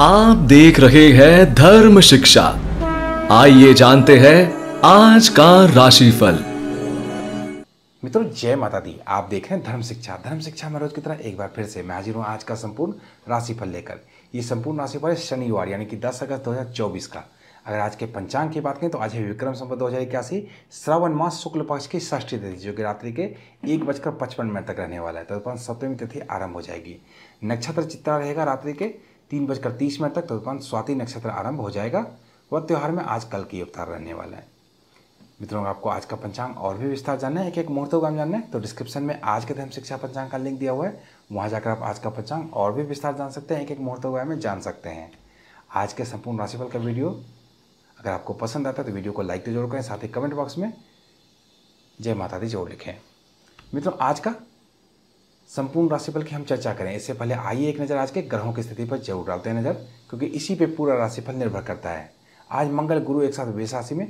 आप देख रहे हैं धर्म शिक्षा आइए जानते हैं आज का राशिफल मित्रों जय माता दी आप देख रहे हैं धर्म शिक्षा धर्म शिक्षा में रोज की तरह एक बार फिर से मैं हाजिर हूँ आज का संपूर्ण राशिफल लेकर ये संपूर्ण राशिफल है शनिवार यानी कि 10 अगस्त 2024 का अगर आज के पंचांग की बात करें तो आज है विक्रम संबद्ध दो हज़ार इक्यासी श्रावण मास शुक्ल पक्ष की षष्ठी तिथि जो कि रात्रि के एक बजकर पचपन मिनट तक रहने वाला है तदुपरांत तो सप्तमी तिथि आरंभ हो जाएगी नक्षत्र चित्रा रहेगा रात्रि के तीन बजकर तीस मिनट तक तदुपरांत स्वाति नक्षत्र आरंभ हो जाएगा वह त्यौहार में आज कल की अवतार रहने वाला है मित्रों आपको आज का पंचांग और भी विस्तार जानना है एक एक मुहूर्त काम जानना है तो डिस्क्रिप्शन में आज के धर्म शिक्षा पंचांग का लिंक दिया हुआ है वहाँ जाकर आप आज का पंचांग और भी विस्तार जान सकते हैं एक एक मुहूर्त में जान सकते हैं आज के संपूर्ण राशिफल का वीडियो अगर आपको पसंद आता है तो वीडियो को लाइक तो जरूर करें साथ ही कमेंट बॉक्स में जय माता दी जरूर लिखें मित्रों आज का संपूर्ण राशिफल की हम चर्चा करें इससे पहले आइए एक नज़र आज के ग्रहों की स्थिति पर जरूर डालते हैं नज़र क्योंकि इसी पे पूरा राशिफल निर्भर करता है आज मंगल गुरु एक साथ वेश राशि में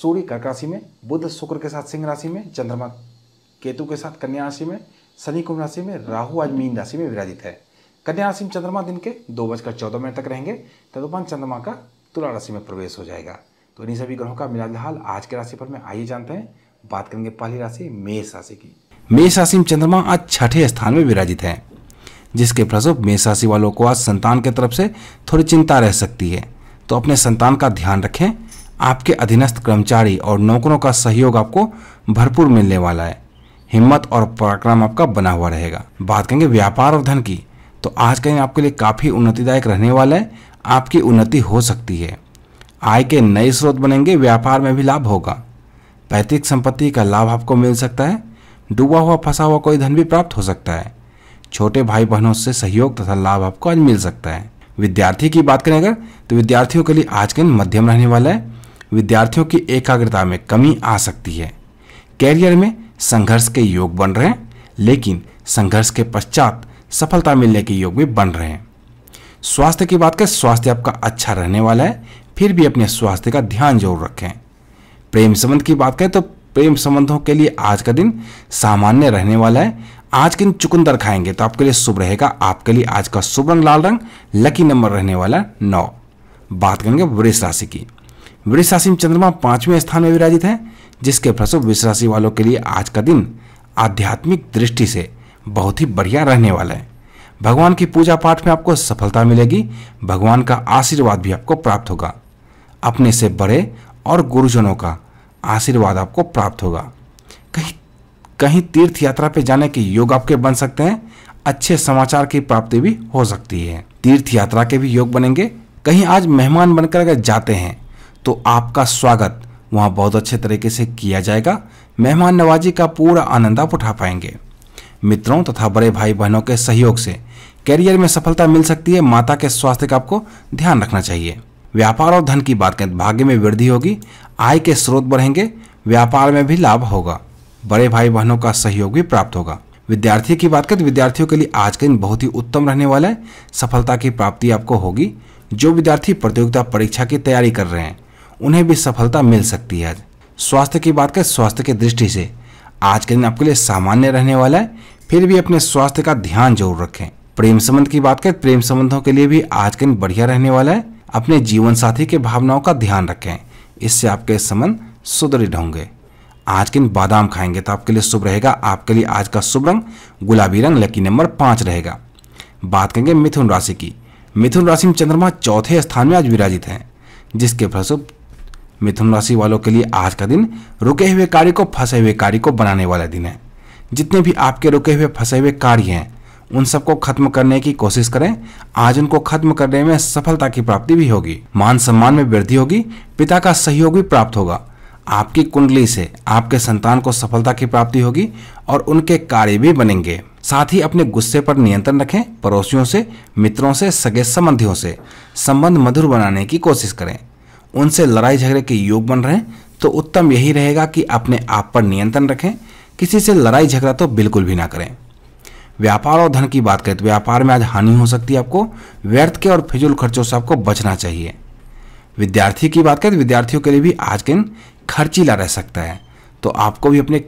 सूर्य कर्क राशि में बुध शुक्र के साथ सिंह राशि में चंद्रमा केतु के साथ कन्या राशि में शनि कुंभ राशि में राहु आज मीन राशि में विराजित है कन्या राशि में चंद्रमा दिन के दो बजकर चौदह मिनट तक रहेंगे तदुपरांत चंद्रमा का तुला राशि में प्रवेश हो जाएगा तो इन्हीं सभी ग्रहों का मिलाजुल हाल आज के राशिफल में आइए जानते हैं बात करेंगे पहली राशि मेष राशि की मेष राशि में चंद्रमा आज छठे स्थान में विराजित है जिसके फलस्वरूप मेष राशि वालों को आज संतान की तरफ से थोड़ी चिंता रह सकती है तो अपने संतान का ध्यान रखें आपके अधीनस्थ कर्मचारी और नौकरों का सहयोग आपको भरपूर मिलने वाला है हिम्मत और पराक्रम आपका बना हुआ रहेगा बात करेंगे व्यापार और धन की तो आज का दिन आपके लिए काफ़ी उन्नतिदायक रहने वाला है आपकी उन्नति हो सकती है आय के नए स्रोत बनेंगे व्यापार में भी लाभ होगा पैतृक संपत्ति का लाभ आपको मिल सकता है डूबा हुआ फंसा हुआ कोई धन भी प्राप्त हो सकता है छोटे भाई बहनों से सहयोग तथा लाभ आपको आज मिल सकता है विद्यार्थी की बात करें अगर तो विद्यार्थियों के लिए आज का दिन मध्यम रहने वाला है विद्यार्थियों की एकाग्रता में कमी आ सकती है कैरियर में संघर्ष के योग बन रहे हैं लेकिन संघर्ष के पश्चात सफलता मिलने के योग भी बन रहे हैं स्वास्थ्य की बात करें स्वास्थ्य आपका अच्छा रहने वाला है फिर भी अपने स्वास्थ्य का ध्यान जरूर रखें प्रेम संबंध की बात करें तो प्रेम संबंधों के लिए आज का दिन सामान्य रहने वाला है आज के दिन चुकंदर खाएंगे तो आपके लिए शुभ रहेगा आपके लिए आज का शुभ रंग लाल रंग लकी नंबर रहने वाला नौ बात करेंगे वृष राशि की वृष राशि में चंद्रमा पांचवें स्थान में विराजित है जिसके फलस्वरूप वृष राशि वालों के लिए आज का दिन आध्यात्मिक दृष्टि से बहुत ही बढ़िया रहने वाला है भगवान की पूजा पाठ में आपको सफलता मिलेगी भगवान का आशीर्वाद भी आपको प्राप्त होगा अपने से बड़े और गुरुजनों का आशीर्वाद आपको प्राप्त होगा कहीं कहीं तीर्थ यात्रा पे जाने के योग आपके बन सकते हैं अच्छे समाचार की प्राप्ति भी हो सकती है तीर्थ यात्रा के भी योग बनेंगे कहीं आज मेहमान बनकर अगर जाते हैं तो आपका स्वागत वहाँ बहुत अच्छे तरीके से किया जाएगा मेहमान नवाजी का पूरा आनंद आप उठा पाएंगे मित्रों तथा बड़े भाई बहनों के सहयोग से कैरियर में सफलता मिल सकती है माता के स्वास्थ्य का आपको ध्यान रखना चाहिए व्यापार और धन की बात करें तो भाग्य में वृद्धि होगी आय के स्रोत बढ़ेंगे व्यापार में भी लाभ होगा बड़े भाई बहनों का सहयोग भी प्राप्त होगा विद्यार्थी की बात करें तो विद्यार्थियों के लिए आज का दिन बहुत ही उत्तम रहने वाला है सफलता की प्राप्ति आपको होगी जो विद्यार्थी प्रतियोगिता परीक्षा की तैयारी कर रहे हैं उन्हें भी सफलता मिल सकती है आज स्वास्थ्य की बात करें स्वास्थ्य की दृष्टि से आज का दिन आपके लिए सामान्य रहने वाला है फिर भी अपने स्वास्थ्य का ध्यान जरूर रखें प्रेम संबंध की बात करें प्रेम संबंधों के लिए भी आज का दिन बढ़िया रहने वाला है अपने जीवन साथी के भावनाओं का ध्यान रखें इससे आपके संबंध सुदृढ़ होंगे आज दिन बादाम खाएंगे तो आपके लिए शुभ रहेगा आपके लिए आज का शुभ रंग गुलाबी रंग लकी नंबर पाँच रहेगा बात करेंगे मिथुन राशि की मिथुन राशि में चंद्रमा चौथे स्थान में आज विराजित हैं जिसके फलस्वरूप मिथुन राशि वालों के लिए आज का दिन रुके हुए कार्य को फंसे हुए कार्य को बनाने वाला दिन है जितने भी आपके रुके हुए फंसे हुए कार्य हैं उन सबको खत्म करने की कोशिश करें आज उनको खत्म करने में सफलता की प्राप्ति भी होगी मान सम्मान में वृद्धि होगी पिता का सहयोग भी प्राप्त होगा आपकी कुंडली से आपके संतान को सफलता की प्राप्ति होगी और उनके कार्य भी बनेंगे साथ ही अपने गुस्से पर नियंत्रण रखें पड़ोसियों से मित्रों से सगे संबंधियों से संबंध मधुर बनाने की कोशिश करें उनसे लड़ाई झगड़े के योग बन रहे तो उत्तम यही रहेगा कि अपने आप पर नियंत्रण रखें किसी से लड़ाई झगड़ा तो बिल्कुल भी ना करें व्यापार और धन की बात करें तो व्यापार में आज हानि हो सकती है आपको व्यर्थ के और फिजूल खर्चों से आपको बचना चाहिए विद्यार्थी की बात करें तो विद्यार्थियों के लिए भी आज के दिन खर्चीला रह सकता है तो आपको भी अपने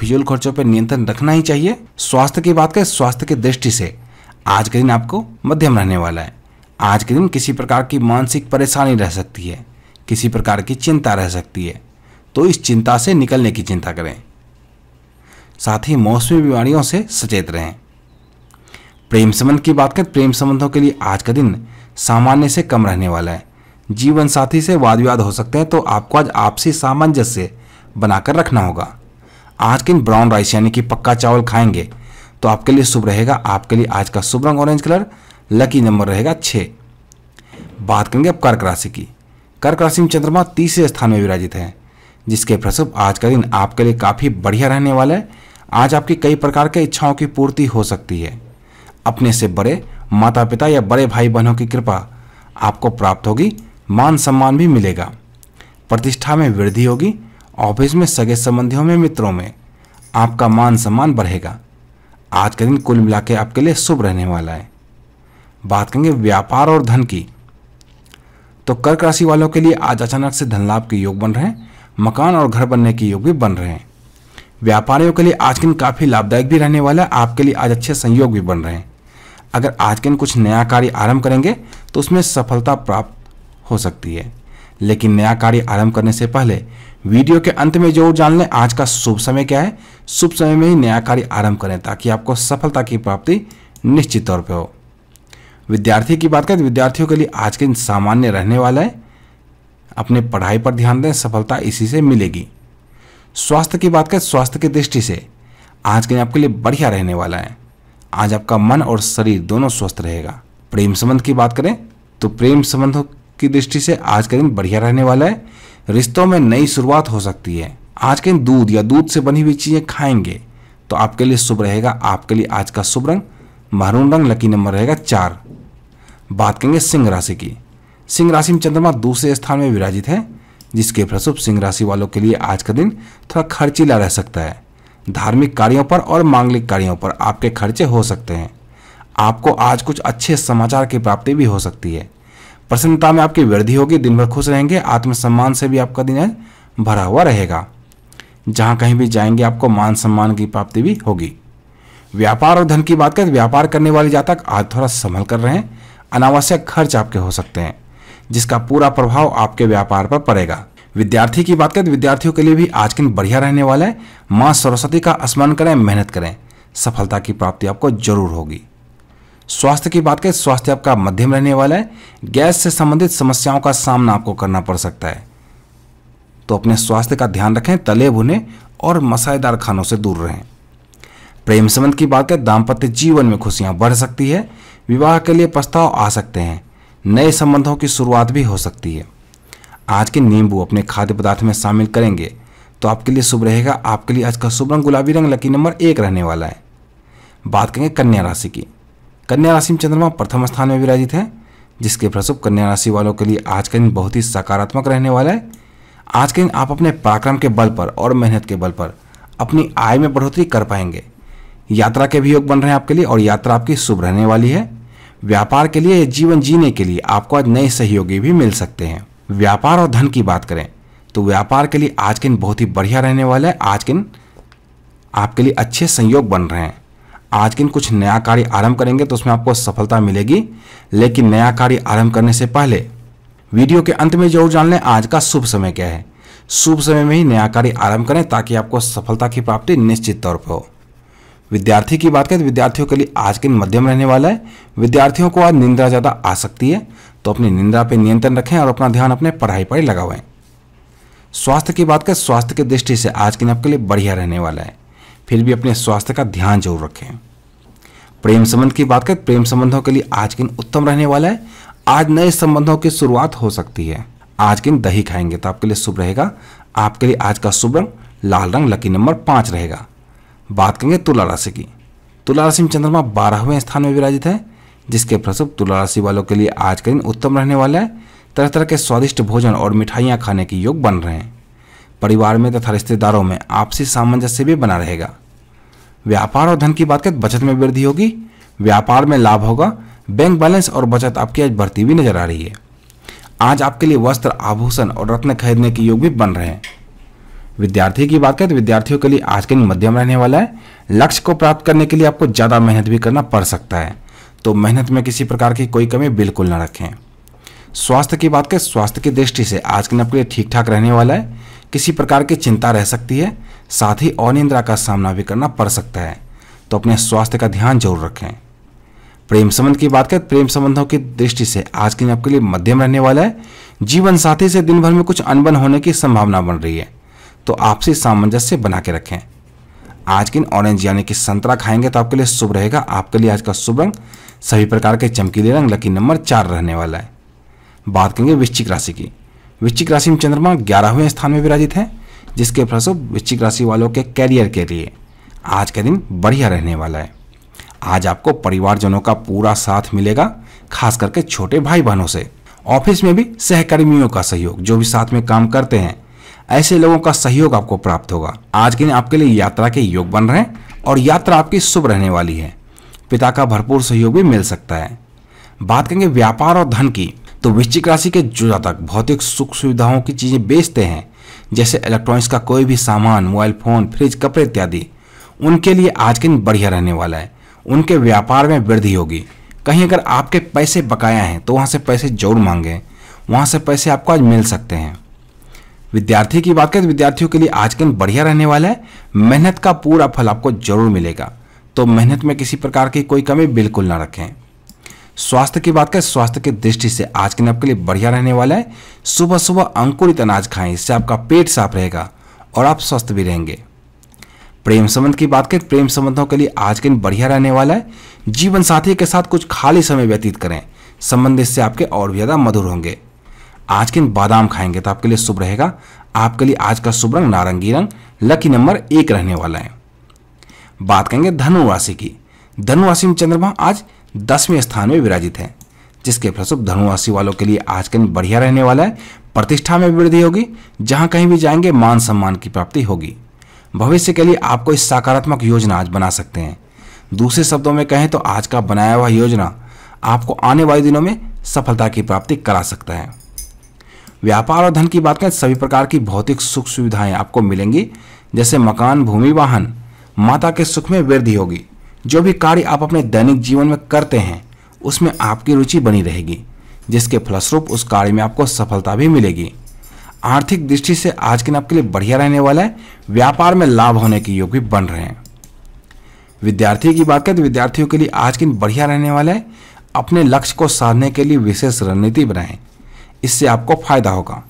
फिजूल खर्चों पर नियंत्रण रखना ही चाहिए स्वास्थ्य की बात करें स्वास्थ्य की दृष्टि से आज के दिन आपको मध्यम रहने वाला है आज के दिन किसी प्रकार की मानसिक परेशानी रह सकती है किसी प्रकार की चिंता रह सकती है तो इस चिंता से निकलने की चिंता करें साथ ही मौसमी बीमारियों से सचेत रहें प्रेम संबंध की बात करें प्रेम संबंधों के लिए आज का दिन सामान्य से कम रहने वाला है जीवन साथी से वाद विवाद हो सकते हैं तो आपको आज आपसी सामंजस्य बनाकर रखना होगा आज के दिन ब्राउन राइस यानी कि पक्का चावल खाएंगे तो आपके लिए शुभ रहेगा आपके लिए आज का शुभ रंग ऑरेंज कलर लकी नंबर रहेगा छः बात करेंगे अब कर्क राशि की कर्क राशि में चंद्रमा तीसरे स्थान में विराजित है जिसके प्रसुभ आज का दिन आपके लिए काफ़ी बढ़िया रहने वाला है आज आपकी कई प्रकार के इच्छाओं की पूर्ति हो सकती है अपने से बड़े माता पिता या बड़े भाई बहनों की कृपा आपको प्राप्त होगी मान सम्मान भी मिलेगा प्रतिष्ठा में वृद्धि होगी ऑफिस में सगे संबंधियों में मित्रों में आपका मान सम्मान बढ़ेगा आज का दिन कुल मिला के आपके लिए शुभ रहने वाला है बात करेंगे व्यापार और धन की तो कर्क राशि वालों के लिए आज अचानक से धन लाभ के योग बन रहे हैं मकान और घर बनने के योग भी बन रहे हैं व्यापारियों के लिए आज दिन काफ़ी लाभदायक भी रहने वाला है आपके लिए आज अच्छे संयोग भी बन रहे हैं अगर आज के दिन कुछ नया कार्य आरंभ करेंगे तो उसमें सफलता प्राप्त हो सकती है लेकिन नया कार्य आरंभ करने से पहले वीडियो के अंत में जरूर जान लें आज का शुभ समय क्या है शुभ समय में ही नया कार्य आरंभ करें ताकि आपको सफलता की प्राप्ति निश्चित तौर पर हो विद्यार्थी की बात करें तो विद्यार्थियों के लिए आज के दिन सामान्य रहने वाला है अपने पढ़ाई पर ध्यान दें सफलता इसी से मिलेगी स्वास्थ्य की बात करें स्वास्थ्य की दृष्टि से आज के दिन आपके लिए बढ़िया रहने वाला है आज आपका मन और शरीर दोनों स्वस्थ रहेगा प्रेम संबंध की बात करें तो प्रेम संबंधों की दृष्टि से आज का दिन बढ़िया रहने वाला है रिश्तों में नई शुरुआत हो सकती है आज के दिन दूध या दूध से बनी हुई चीजें खाएंगे तो आपके लिए शुभ रहेगा आपके लिए आज का शुभ रंग महरून रंग लकी नंबर रहेगा चार बात करेंगे सिंह राशि की सिंह राशि में चंद्रमा दूसरे स्थान में विराजित है जिसके फलस्वरूप सिंह राशि वालों के लिए आज का दिन थोड़ा खर्चीला रह सकता है धार्मिक कार्यों पर और मांगलिक कार्यों पर आपके खर्चे हो सकते हैं आपको आज कुछ अच्छे समाचार की प्राप्ति भी हो सकती है प्रसन्नता में आपकी वृद्धि होगी दिन भर खुश रहेंगे आत्मसम्मान से भी आपका दिन भरा हुआ रहेगा जहाँ कहीं भी जाएंगे आपको मान सम्मान की प्राप्ति भी होगी व्यापार और धन की बात करें व्यापार करने वाले जातक आज थोड़ा संभल कर रहे हैं अनावश्यक खर्च आपके हो सकते हैं जिसका पूरा प्रभाव आपके व्यापार पर पड़ेगा विद्यार्थी की बात करें तो विद्यार्थियों के लिए भी आज के दिन बढ़िया रहने वाला है माँ सरस्वती का स्मरण करें मेहनत करें सफलता की प्राप्ति आपको जरूर होगी स्वास्थ्य की बात करें स्वास्थ्य आपका मध्यम रहने वाला है गैस से संबंधित समस्याओं का सामना आपको करना पड़ सकता है तो अपने स्वास्थ्य का ध्यान रखें तले भुने और मसालेदार खानों से दूर रहें प्रेम संबंध की बात करें दाम्पत्य जीवन में खुशियां बढ़ सकती है विवाह के लिए प्रस्ताव आ सकते हैं नए संबंधों की शुरुआत भी हो सकती है आज के नींबू अपने खाद्य पदार्थ में शामिल करेंगे तो आपके लिए शुभ रहेगा आपके लिए आज का शुभ रंग गुलाबी रंग लकी नंबर एक रहने वाला है बात करेंगे कन्या राशि की कन्या राशि में चंद्रमा प्रथम स्थान में विराजित है जिसके प्रसुभ कन्या राशि वालों के लिए आज का दिन बहुत ही सकारात्मक रहने वाला है आज के दिन आप अपने पराक्रम के बल पर और मेहनत के बल पर अपनी आय में बढ़ोतरी कर पाएंगे यात्रा के भी योग बन रहे हैं आपके लिए और यात्रा आपकी शुभ रहने वाली है व्यापार के लिए जीवन जीने के लिए आपको आज नए सहयोगी भी मिल सकते हैं व्यापार और धन की बात करें तो व्यापार के लिए आज के दिन बहुत ही बढ़िया रहने वाला है आज के दिन आपके लिए अच्छे संयोग बन रहे हैं आज के दिन कुछ नया कार्य आरंभ करेंगे तो उसमें आपको सफलता मिलेगी लेकिन नया कार्य आरंभ करने से पहले वीडियो के अंत में जरूर जान लें आज का शुभ समय क्या है शुभ समय में ही नया कार्य आरंभ करें ताकि आपको सफलता की प्राप्ति निश्चित तौर पर हो विद्यार्थी की बात करें तो विद्यार्थियों के लिए आज के दिन मध्यम रहने वाला है विद्यार्थियों को आज निंद्रा ज़्यादा आ सकती है तो अपनी निंदा पर नियंत्रण रखें और अपना ध्यान अपने पढ़ाई पर लगावें स्वास्थ्य की बात करें स्वास्थ्य की दृष्टि से आज के दिन आपके लिए बढ़िया रहने वाला है फिर भी अपने स्वास्थ्य का ध्यान जरूर रखें प्रेम संबंध की बात करें प्रेम संबंधों के लिए आज के दिन उत्तम रहने वाला है आज नए संबंधों की शुरुआत हो सकती है आज के दिन दही खाएंगे तो आपके लिए शुभ रहेगा आपके लिए आज का शुभ रंग लाल रंग लकी नंबर पाँच रहेगा बात करेंगे तुला राशि की तुला राशि में चंद्रमा बारहवें स्थान में विराजित है जिसके प्रसुप तुला राशि वालों के लिए आज का दिन उत्तम रहने वाला है तरह तरह के स्वादिष्ट भोजन और मिठाइयाँ खाने के योग बन रहे हैं परिवार में तथा रिश्तेदारों में आपसी सामंजस्य भी बना रहेगा व्यापार और धन की बात करें बचत में वृद्धि होगी व्यापार में लाभ होगा बैंक बैलेंस और बचत आपकी आज बढ़ती हुई नजर आ रही है आज आपके लिए वस्त्र आभूषण और रत्न खरीदने के योग भी बन रहे हैं विद्यार्थी की बात करें तो विद्यार्थियों के लिए आज के दिन मध्यम रहने वाला है लक्ष्य को प्राप्त करने के लिए आपको ज़्यादा मेहनत भी करना पड़ सकता है तो मेहनत में किसी प्रकार की कोई कमी बिल्कुल ना रखें स्वास्थ्य की बात करें स्वास्थ्य की दृष्टि से आज के दिन आपके लिए ठीक ठाक रहने वाला है किसी प्रकार की चिंता रह सकती है साथ ही अनिंद्रा का सामना भी करना पड़ सकता है तो अपने स्वास्थ्य का ध्यान जरूर रखें प्रेम संबंध की बात करें प्रेम संबंधों की दृष्टि से आज के दिन आपके लिए मध्यम रहने वाला है जीवन साथी से दिन भर में कुछ अनबन होने की संभावना बन रही है तो आपसी सामंजस्य बना के रखें आज के दिन ऑरेंज यानी कि संतरा खाएंगे तो आपके लिए शुभ रहेगा आपके लिए आज का शुभ रंग सभी प्रकार के चमकीले रंग लकी नंबर चार रहने वाला है बात करेंगे वृश्चिक राशि की वृश्चिक राशि में चंद्रमा ग्यारहवें स्थान में विराजित है जिसके फलस्वरूप वृश्चिक राशि वालों के कैरियर के लिए आज का दिन बढ़िया रहने वाला है आज आपको परिवारजनों का पूरा साथ मिलेगा खास करके छोटे भाई बहनों से ऑफिस में भी सहकर्मियों का सहयोग जो भी साथ में काम करते हैं ऐसे लोगों का सहयोग आपको प्राप्त होगा आज के दिन आपके लिए यात्रा के योग बन रहे हैं और यात्रा आपकी शुभ रहने वाली है पिता का भरपूर सहयोग भी मिल सकता है बात करेंगे व्यापार और धन की तो वृश्चिक राशि के जो जातक भौतिक सुख सुविधाओं की चीज़ें बेचते हैं जैसे इलेक्ट्रॉनिक्स का कोई भी सामान मोबाइल फ़ोन फ्रिज कपड़े इत्यादि उनके लिए आज के दिन बढ़िया रहने वाला है उनके व्यापार में वृद्धि होगी कहीं अगर आपके पैसे बकाया हैं तो वहाँ से पैसे जरूर मांगें वहाँ से पैसे आपको आज मिल सकते हैं विद्यार्थी की बात करें तो विद्यार्थियों के लिए आज के दिन बढ़िया रहने वाला है मेहनत का पूरा फल आपको जरूर मिलेगा तो मेहनत में किसी प्रकार की कोई कमी बिल्कुल ना रखें स्वास्थ्य की बात करें स्वास्थ्य की दृष्टि से आज के दिन आपके लिए बढ़िया रहने वाला है सुबह सुबह अंकुरित अनाज खाएं इससे आपका पेट साफ रहेगा और आप स्वस्थ भी रहेंगे प्रेम संबंध की बात करें प्रेम संबंधों के लिए आज के दिन बढ़िया रहने वाला है जीवन साथी के साथ कुछ खाली समय व्यतीत करें संबंध इससे आपके और भी ज़्यादा मधुर होंगे आज के दिन बादाम खाएंगे तो आपके लिए शुभ रहेगा आपके लिए आज का शुभ रंग नारंगी रंग लकी नंबर एक रहने वाला है बात करेंगे धनु राशि की धनु राशि में चंद्रमा आज दसवें स्थान में विराजित है जिसके फलस्वरूप धनु राशि वालों के लिए आज का दिन बढ़िया रहने वाला है प्रतिष्ठा में वृद्धि होगी जहां कहीं भी जाएंगे मान सम्मान की प्राप्ति होगी भविष्य के लिए आप कोई सकारात्मक योजना आज बना सकते हैं दूसरे शब्दों में कहें तो आज का बनाया हुआ योजना आपको आने वाले दिनों में सफलता की प्राप्ति करा सकता है व्यापार और धन की बात करें सभी प्रकार की भौतिक सुख सुविधाएं आपको मिलेंगी जैसे मकान भूमि वाहन माता के सुख में वृद्धि होगी जो भी कार्य आप अपने दैनिक जीवन में करते हैं उसमें आपकी रुचि बनी रहेगी जिसके फलस्वरूप उस कार्य में आपको सफलता भी मिलेगी आर्थिक दृष्टि से आज के दिन आपके लिए बढ़िया रहने वाला है व्यापार में लाभ होने के योग भी बन रहे हैं विद्यार्थी की बात करें तो विद्यार्थियों के लिए आज के दिन बढ़िया रहने वाला है अपने लक्ष्य को साधने के लिए विशेष रणनीति बनाएं इससे आपको फायदा होगा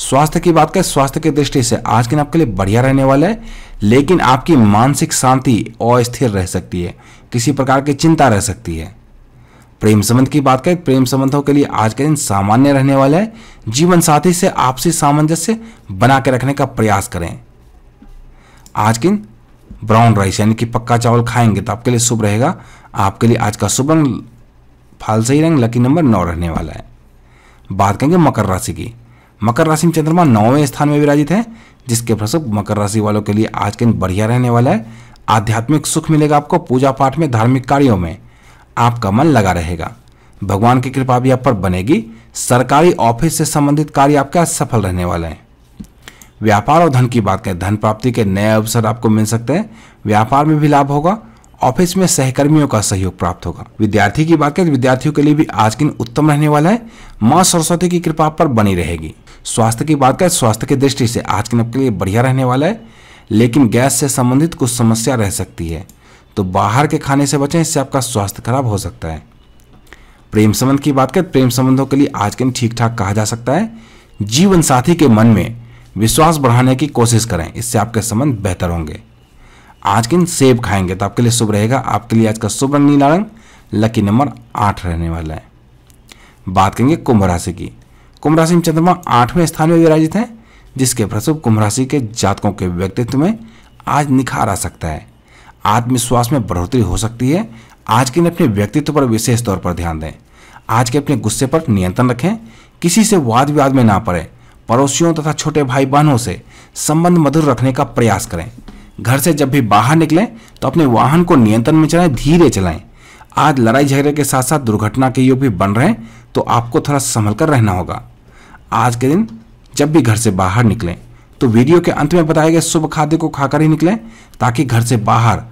स्वास्थ्य की बात करें स्वास्थ्य की दृष्टि से आज के दिन आपके लिए बढ़िया रहने वाला है लेकिन आपकी मानसिक शांति अस्थिर रह सकती है किसी प्रकार की चिंता रह सकती है प्रेम संबंध की बात करें प्रेम संबंधों के लिए आज के दिन सामान्य रहने वाला है जीवन साथी से आपसी सामंजस्य बना के रखने का प्रयास करें आज के दिन ब्राउन राइस यानी कि पक्का चावल खाएंगे तो आपके लिए शुभ रहेगा आपके लिए आज का शुभ रंग फालसही रंग लकी नंबर नौ रहने वाला है बात करेंगे मकर राशि की मकर राशि में चंद्रमा नौवें स्थान में विराजित है जिसके फलस्वरूप मकर राशि वालों के लिए आज के दिन बढ़िया रहने वाला है आध्यात्मिक सुख मिलेगा आपको पूजा पाठ में धार्मिक कार्यों में आपका मन लगा रहेगा भगवान की कृपा भी आप पर बनेगी सरकारी ऑफिस से संबंधित कार्य आपका सफल रहने वाले हैं व्यापार और धन की बात करें धन प्राप्ति के नए अवसर आपको मिल सकते हैं व्यापार में भी लाभ होगा ऑफिस में सहकर्मियों का सहयोग प्राप्त होगा विद्यार्थी की बात करें विद्यार्थियों के लिए भी आज के दिन उत्तम रहने वाला है माँ सरस्वती की कृपा पर बनी रहेगी स्वास्थ्य की बात करें स्वास्थ्य की दृष्टि से आज के दिन आपके लिए बढ़िया रहने वाला है लेकिन गैस से संबंधित कुछ समस्या रह सकती है तो बाहर के खाने से बचें इससे आपका स्वास्थ्य खराब हो सकता है प्रेम संबंध की बात करें प्रेम संबंधों के लिए आज के दिन ठीक ठाक कहा जा सकता है जीवन साथी के मन में विश्वास बढ़ाने की कोशिश करें इससे आपके संबंध बेहतर होंगे आज के दिन सेब खाएंगे तो आपके लिए शुभ रहेगा आपके लिए आज का शुभ रंग नीला रंग लकी नंबर आठ रहने वाला है बात करेंगे कुंभ राशि की कुंभ राशि में चंद्रमा आठवें स्थान में विराजित है जिसके प्रसुभ कुंभ राशि के जातकों के व्यक्तित्व में आज निखार आ सकता है आत्मविश्वास में बढ़ोतरी हो सकती है आज के दिन अपने व्यक्तित्व पर विशेष तौर पर ध्यान दें आज के अपने गुस्से पर नियंत्रण रखें किसी से वाद विवाद में ना पड़े पड़ोसियों तथा छोटे भाई बहनों से संबंध मधुर रखने का प्रयास करें घर से जब भी बाहर निकलें तो अपने वाहन को नियंत्रण में चलाएं धीरे चलाएं आज लड़ाई झगड़े के साथ साथ दुर्घटना के योग भी बन रहे हैं तो आपको थोड़ा संभल कर रहना होगा आज के दिन जब भी घर से बाहर निकलें तो वीडियो के अंत में बताए गए शुभ खाद्य को खाकर ही निकलें ताकि घर से बाहर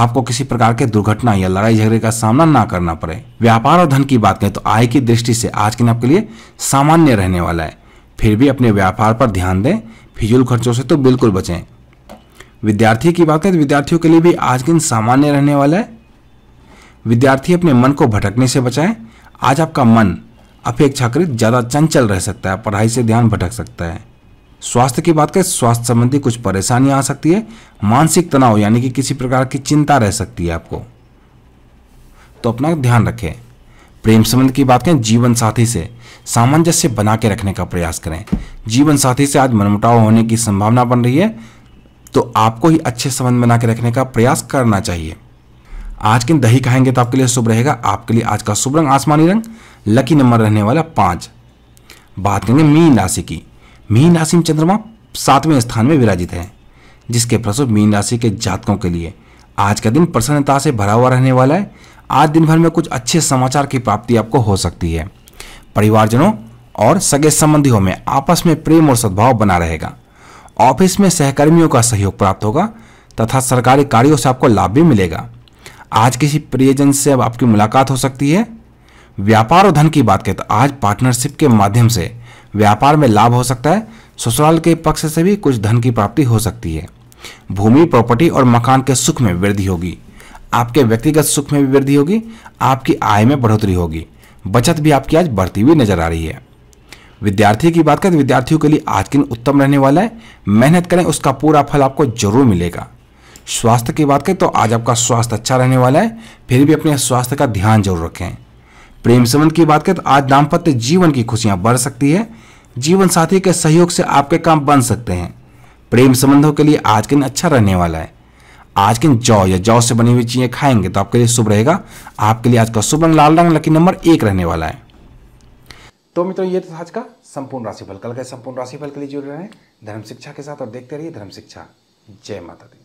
आपको किसी प्रकार के दुर्घटना या लड़ाई झगड़े का सामना ना करना पड़े व्यापार और धन की बात करें तो आय की दृष्टि से आज के दिन आपके लिए सामान्य रहने वाला है फिर भी अपने व्यापार पर ध्यान दें फिजूल खर्चों से तो बिल्कुल बचें विद्यार्थी की बात करें तो विद्यार्थियों के लिए भी आज के दिन सामान्य रहने वाला है विद्यार्थी अपने मन को भटकने से बचाएं आज आपका मन अपेक्षाकृत ज़्यादा चंचल रह सकता है पढ़ाई से ध्यान भटक सकता है स्वास्थ्य की बात करें स्वास्थ्य संबंधी कुछ परेशानियां आ सकती है मानसिक तनाव यानी कि किसी प्रकार की चिंता रह सकती है आपको तो अपना ध्यान रखें प्रेम संबंध की बात करें जीवन साथी से सामंजस्य बना के रखने का प्रयास करें जीवन साथी से आज मनमुटाव होने की संभावना बन रही है तो आपको ही अच्छे संबंध बना के रखने का प्रयास करना चाहिए आज के दही खाएंगे तो आपके लिए शुभ रहेगा आपके लिए आज का शुभ रंग आसमानी रंग लकी नंबर रहने वाला पाँच बात करेंगे मीन राशि की मीन राशि में चंद्रमा सातवें स्थान में विराजित है जिसके प्रसुप मीन राशि के जातकों के लिए आज का दिन प्रसन्नता से भरा हुआ रहने वाला है आज दिन भर में कुछ अच्छे समाचार की प्राप्ति आपको हो सकती है परिवारजनों और सगे संबंधियों में आपस में प्रेम और सद्भाव बना रहेगा ऑफिस में सहकर्मियों का सहयोग प्राप्त होगा तथा सरकारी कार्यों से आपको लाभ भी मिलेगा आज किसी प्रियजन से अब आपकी मुलाकात हो सकती है व्यापार और धन की बात करें तो आज पार्टनरशिप के माध्यम से व्यापार में लाभ हो सकता है ससुराल के पक्ष से भी कुछ धन की प्राप्ति हो सकती है भूमि प्रॉपर्टी और मकान के सुख में वृद्धि होगी आपके व्यक्तिगत सुख में भी वृद्धि होगी आपकी आय में बढ़ोतरी होगी बचत भी आपकी आज बढ़ती हुई नजर आ रही है विद्यार्थी की बात करें तो विद्यार्थियों के लिए आज के दिन उत्तम रहने वाला है मेहनत करें उसका पूरा फल आपको जरूर मिलेगा स्वास्थ्य की बात करें तो आज आपका स्वास्थ्य अच्छा रहने वाला है फिर भी अपने स्वास्थ्य का ध्यान जरूर रखें प्रेम संबंध की बात करें तो आज दाम्पत्य जीवन की खुशियां बढ़ सकती है जीवन साथी के सहयोग से आपके काम बन सकते हैं प्रेम संबंधों के लिए आज के दिन अच्छा रहने वाला है आज के दिन जौ या जौ से बनी हुई चीजें खाएंगे तो आपके लिए शुभ रहेगा आपके लिए आज का शुभ रंग लाल रंग लकी नंबर एक रहने वाला है तो मित्रों ये था आज का संपूर्ण राशिफल कल का संपूर्ण राशिफल के लिए जुड़ रहे हैं धर्म शिक्षा के साथ और देखते रहिए धर्म शिक्षा जय माता दी